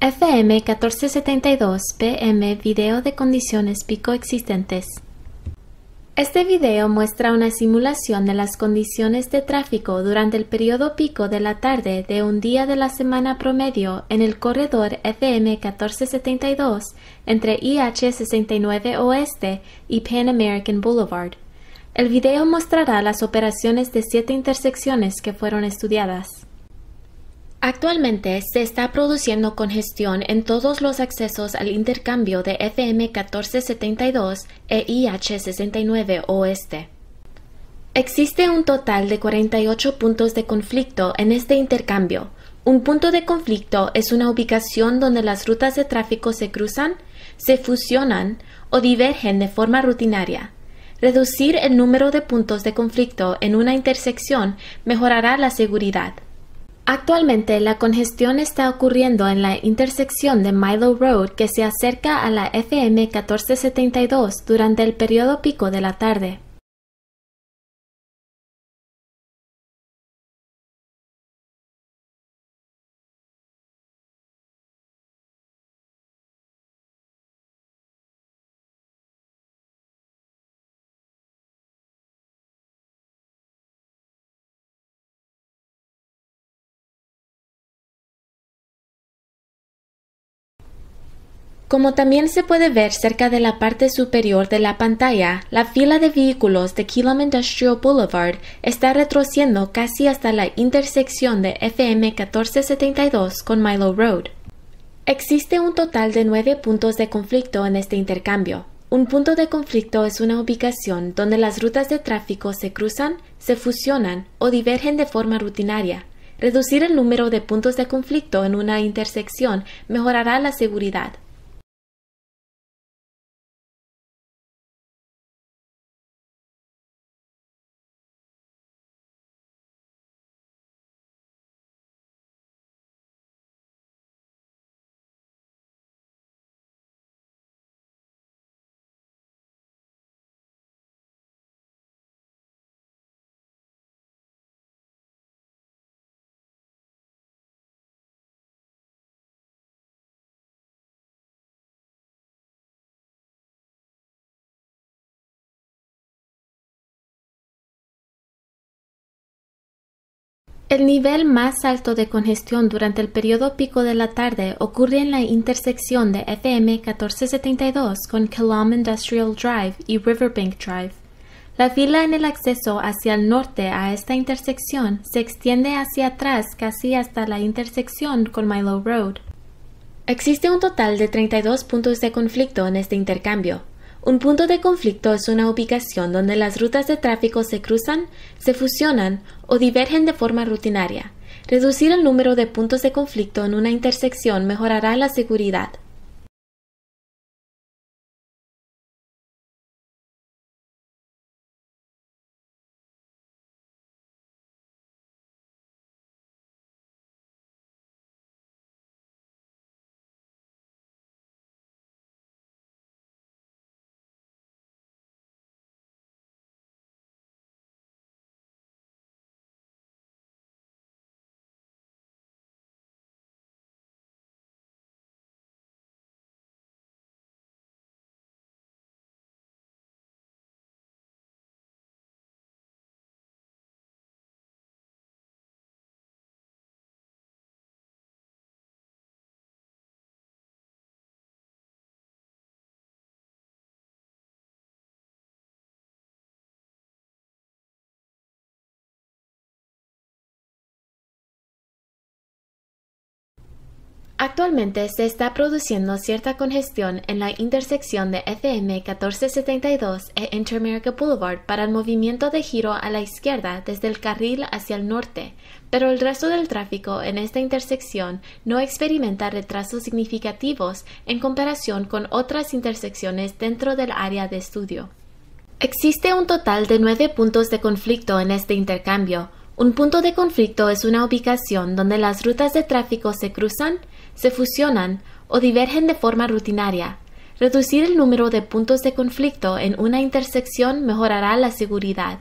FM 1472 PM Video de condiciones pico existentes. Este video muestra una simulación de las condiciones de tráfico durante el periodo pico de la tarde de un día de la semana promedio en el corredor FM 1472 entre IH 69 Oeste y Pan American Boulevard. El video mostrará las operaciones de siete intersecciones que fueron estudiadas. Actualmente se está produciendo congestión en todos los accesos al intercambio de FM 1472 e IH 69 Oeste. Existe un total de 48 puntos de conflicto en este intercambio. Un punto de conflicto es una ubicación donde las rutas de tráfico se cruzan, se fusionan o divergen de forma rutinaria. Reducir el número de puntos de conflicto en una intersección mejorará la seguridad. Actualmente la congestión está ocurriendo en la intersección de Milo Road que se acerca a la FM 1472 durante el periodo pico de la tarde. Como también se puede ver cerca de la parte superior de la pantalla, la fila de vehículos de Keelum Industrial Boulevard está retrociendo casi hasta la intersección de FM 1472 con Milo Road. Existe un total de nueve puntos de conflicto en este intercambio. Un punto de conflicto es una ubicación donde las rutas de tráfico se cruzan, se fusionan o divergen de forma rutinaria. Reducir el número de puntos de conflicto en una intersección mejorará la seguridad. El nivel más alto de congestión durante el periodo pico de la tarde ocurre en la intersección de FM 1472 con Kelam Industrial Drive y Riverbank Drive. La fila en el acceso hacia el norte a esta intersección se extiende hacia atrás casi hasta la intersección con Milo Road. Existe un total de 32 puntos de conflicto en este intercambio, un punto de conflicto es una ubicación donde las rutas de tráfico se cruzan, se fusionan o divergen de forma rutinaria. Reducir el número de puntos de conflicto en una intersección mejorará la seguridad. Actualmente se está produciendo cierta congestión en la intersección de FM 1472 e Interamerica Boulevard para el movimiento de giro a la izquierda desde el carril hacia el norte, pero el resto del tráfico en esta intersección no experimenta retrasos significativos en comparación con otras intersecciones dentro del área de estudio. Existe un total de nueve puntos de conflicto en este intercambio, un punto de conflicto es una ubicación donde las rutas de tráfico se cruzan, se fusionan o divergen de forma rutinaria. Reducir el número de puntos de conflicto en una intersección mejorará la seguridad.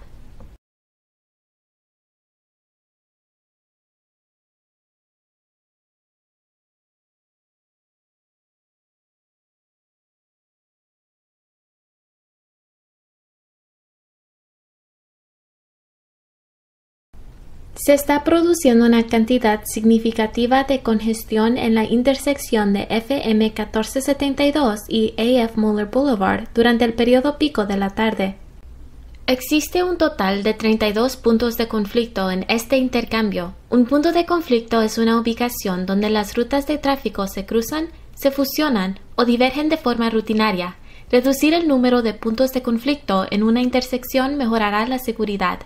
Se está produciendo una cantidad significativa de congestión en la intersección de FM 1472 y AF Muller Boulevard durante el periodo pico de la tarde. Existe un total de 32 puntos de conflicto en este intercambio. Un punto de conflicto es una ubicación donde las rutas de tráfico se cruzan, se fusionan o divergen de forma rutinaria. Reducir el número de puntos de conflicto en una intersección mejorará la seguridad.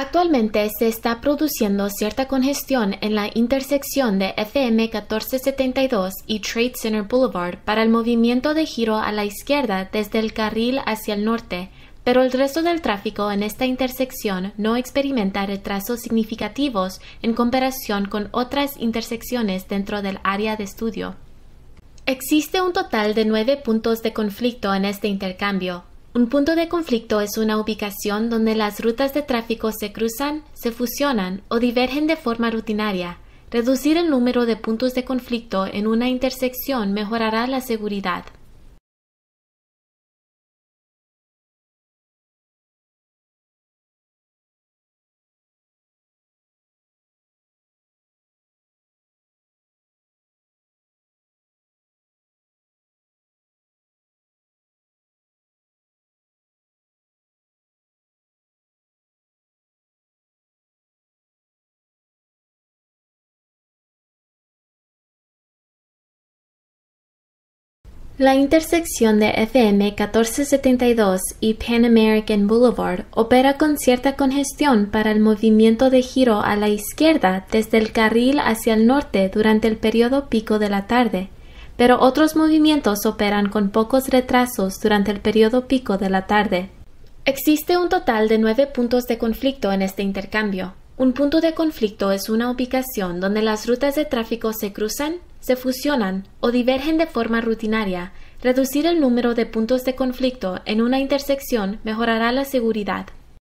Actualmente se está produciendo cierta congestión en la intersección de FM 1472 y Trade Center Boulevard para el movimiento de giro a la izquierda desde el carril hacia el norte, pero el resto del tráfico en esta intersección no experimenta retrasos significativos en comparación con otras intersecciones dentro del área de estudio. Existe un total de nueve puntos de conflicto en este intercambio, un punto de conflicto es una ubicación donde las rutas de tráfico se cruzan, se fusionan o divergen de forma rutinaria. Reducir el número de puntos de conflicto en una intersección mejorará la seguridad. La intersección de FM 1472 y Pan American Boulevard opera con cierta congestión para el movimiento de giro a la izquierda desde el carril hacia el norte durante el periodo pico de la tarde, pero otros movimientos operan con pocos retrasos durante el periodo pico de la tarde. Existe un total de nueve puntos de conflicto en este intercambio. Un punto de conflicto es una ubicación donde las rutas de tráfico se cruzan se fusionan o divergen de forma rutinaria, reducir el número de puntos de conflicto en una intersección mejorará la seguridad.